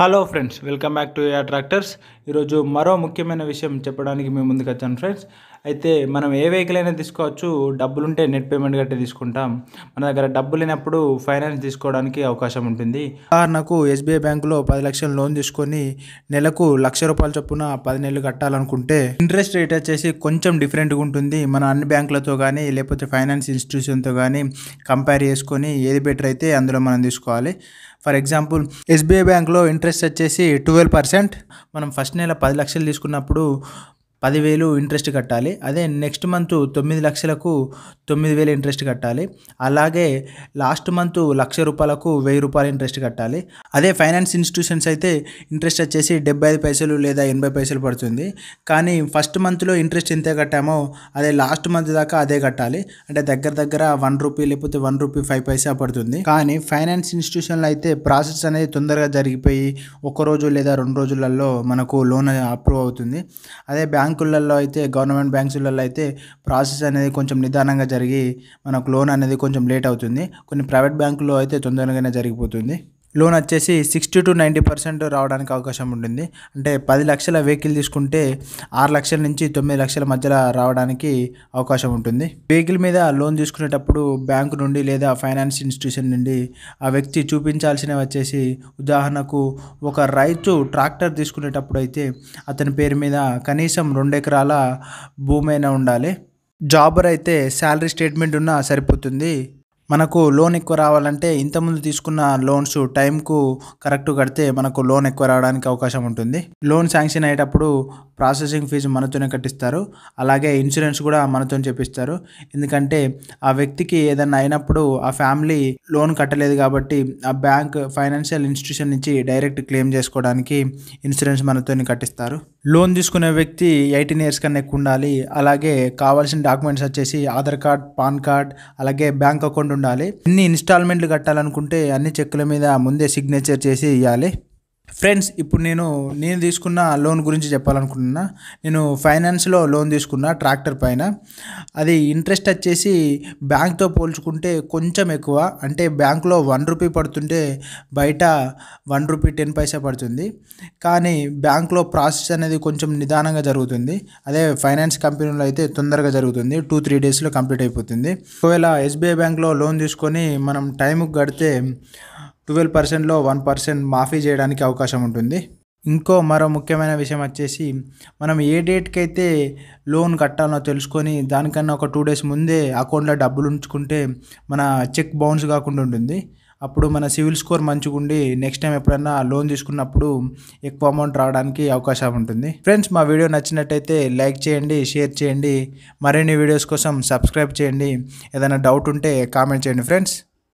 hello friends welcome back to యా tractors ఈరోజు మరో ముఖ్యమైన విషయం చెప్పడానికి మేము ముందుకు వచ్చాను ఫ్రెండ్స్ అయితే మనం ఏ వెహికల్ అయినా తీసుకోవచ్చు డబ్బులుంటే నెట్ పేమెంట్ గట్టి తీసుకుంటాం మన దగ్గర డబ్బు లేనప్పుడు ఫైనాన్స్ తీసుకోవడానికి అవకాశం ఉంటుంది ఉదాహరణకు ఎస్బీఐ బ్యాంకులో పది లక్షలు లోన్ తీసుకొని నెలకు లక్ష రూపాయల చొప్పున పది నెలలు కట్టాలనుకుంటే ఇంట్రెస్ట్ రేట్ వచ్చేసి కొంచెం డిఫరెంట్గా ఉంటుంది మన అన్ని బ్యాంకులతో కానీ లేకపోతే ఫైనాన్స్ ఇన్స్టిట్యూషన్తో కానీ కంపేర్ చేసుకొని ఏది బెటర్ అయితే అందులో మనం తీసుకోవాలి ఫర్ ఎగ్జాంపుల్ ఎస్బీఐ బ్యాంక్లో ఇంట్రెస్ట్ వచ్చేసి ట్వెల్వ్ పర్సెంట్ మనం ఫస్ట్ నెల పది లక్షలు తీసుకున్నప్పుడు పదివేలు ఇంట్రెస్ట్ కట్టాలి అదే నెక్స్ట్ మంత్ తొమ్మిది లక్షలకు తొమ్మిది వేలు ఇంట్రెస్ట్ కట్టాలి అలాగే లాస్ట్ మంత్ లక్ష రూపాయలకు వెయ్యి రూపాయలు ఇంట్రెస్ట్ కట్టాలి అదే ఫైనాన్స్ ఇన్స్టిట్యూషన్స్ అయితే ఇంట్రెస్ట్ వచ్చేసి డెబ్బై ఐదు పైసలు లేదా ఎనభై పైసలు పడుతుంది కానీ ఫస్ట్ మంత్లో ఇంట్రెస్ట్ ఎంత కట్టామో అదే లాస్ట్ మంత్ దాకా అదే కట్టాలి అంటే దగ్గర దగ్గర వన్ రూపీ లేకపోతే వన్ రూపీ ఫైవ్ పైసా పడుతుంది కానీ ఫైనాన్స్ ఇన్స్టిట్యూషన్లో అయితే ప్రాసెస్ అనేది తొందరగా జరిగిపోయి ఒక రోజు లేదా రెండు రోజులలో మనకు లోన్ అప్రూవ్ అవుతుంది అదే బ్యాంక్ బ్యాంకులలో అయితే గవర్నమెంట్ బ్యాంక్స్లలో అయితే ప్రాసెస్ అనేది కొంచెం నిదానంగా జరిగి మనకు లోన్ అనేది కొంచెం లేట్ అవుతుంది కొన్ని ప్రైవేట్ బ్యాంకుల్లో అయితే తొందరగానే జరిగిపోతుంది లోన్ వచ్చేసి సిక్స్టీ టు నైంటీ పర్సెంట్ రావడానికి అవకాశం ఉంటుంది అంటే పది లక్షల వెహికల్ తీసుకుంటే ఆరు లక్షల నుంచి తొమ్మిది లక్షల మధ్యలో రావడానికి అవకాశం ఉంటుంది వెహికల్ మీద లోన్ తీసుకునేటప్పుడు బ్యాంకు నుండి లేదా ఫైనాన్స్ ఇన్స్టిట్యూషన్ నుండి ఆ వ్యక్తి చూపించాల్సినవి వచ్చేసి ఉదాహరణకు ఒక రైతు ట్రాక్టర్ తీసుకునేటప్పుడు అయితే అతని పేరు మీద కనీసం రెండు ఎకరాల భూమైనా ఉండాలి జాబర్ అయితే శాలరీ స్టేట్మెంట్ ఉన్నా సరిపోతుంది మనకు లోన్ ఎక్కువ రావాలంటే ఇంతకుముందు తీసుకున్న లోన్స్ టైంకు కరెక్ట్ కడితే మనకు లోన్ ఎక్కువ రావడానికి అవకాశం ఉంటుంది లోన్ శాంక్షన్ అయ్యేటప్పుడు ప్రాసెసింగ్ ఫీజు మనతోనే కట్టిస్తారు అలాగే ఇన్సూరెన్స్ కూడా మనతో చేపిస్తారు ఎందుకంటే ఆ వ్యక్తికి ఏదైనా అయినప్పుడు ఆ ఫ్యామిలీ లోన్ కట్టలేదు కాబట్టి ఆ బ్యాంక్ ఫైనాన్షియల్ ఇన్స్టిట్యూషన్ నుంచి డైరెక్ట్ క్లెయిమ్ చేసుకోవడానికి ఇన్సూరెన్స్ మనతోనే కట్టిస్తారు లోన్ తీసుకునే వ్యక్తి ఎయిటీన్ ఇయర్స్ కన్నా ఎక్కువ ఉండాలి అలాగే కావాల్సిన డాక్యుమెంట్స్ వచ్చేసి ఆధార్ కార్డ్ పాన్ కార్డ్ అలాగే బ్యాంక్ అకౌంట్ ఉండాలి ఎన్ని ఇన్స్టాల్మెంట్లు కట్టాలనుకుంటే అన్ని చెక్కుల మీద ముందే సిగ్నేచర్ చేసి ఇవ్వాలి ఫ్రెండ్స్ ఇప్పుడు నేను నేను తీసుకున్న లోన్ గురించి చెప్పాలనుకుంటున్నా నేను ఫైనాన్స్లో లోన్ తీసుకున్న ట్రాక్టర్ పైన అది ఇంట్రెస్ట్ వచ్చేసి బ్యాంక్తో పోల్చుకుంటే కొంచెం ఎక్కువ అంటే బ్యాంక్లో వన్ రూపీ పడుతుంటే బయట వన్ రూపీ టెన్ పైసా పడుతుంది కానీ బ్యాంక్లో ప్రాసెస్ అనేది కొంచెం నిదానంగా జరుగుతుంది అదే ఫైనాన్స్ కంపెనీలో అయితే తొందరగా జరుగుతుంది టూ త్రీ డేస్లో కంప్లీట్ అయిపోతుంది ఒకవేళ ఎస్బీఐ బ్యాంక్లో లోన్ తీసుకొని మనం టైంకి కడితే ట్వెల్వ్ పర్సెంట్లో వన్ పర్సెంట్ మాఫీ చేయడానికి అవకాశం ఉంటుంది ఇంకో మరో ముఖ్యమైన విషయం వచ్చేసి మనం ఏ డేట్కి అయితే లోన్ కట్టాలో తెలుసుకొని దానికన్నా ఒక టూ డేస్ ముందే అకౌంట్లో డబ్బులు ఉంచుకుంటే మన చెక్ బౌన్స్ కాకుండా ఉంటుంది అప్పుడు మన సివిల్ స్కోర్ మంచిగా ఉండి నెక్స్ట్ టైం ఎప్పుడైనా లోన్ తీసుకున్నప్పుడు ఎక్కువ అమౌంట్ రావడానికి అవకాశం ఉంటుంది ఫ్రెండ్స్ మా వీడియో నచ్చినట్టయితే లైక్ చేయండి షేర్ చేయండి మరిన్ని వీడియోస్ కోసం సబ్స్క్రైబ్ చేయండి ఏదైనా డౌట్ ఉంటే కామెంట్ చేయండి ఫ్రెండ్స్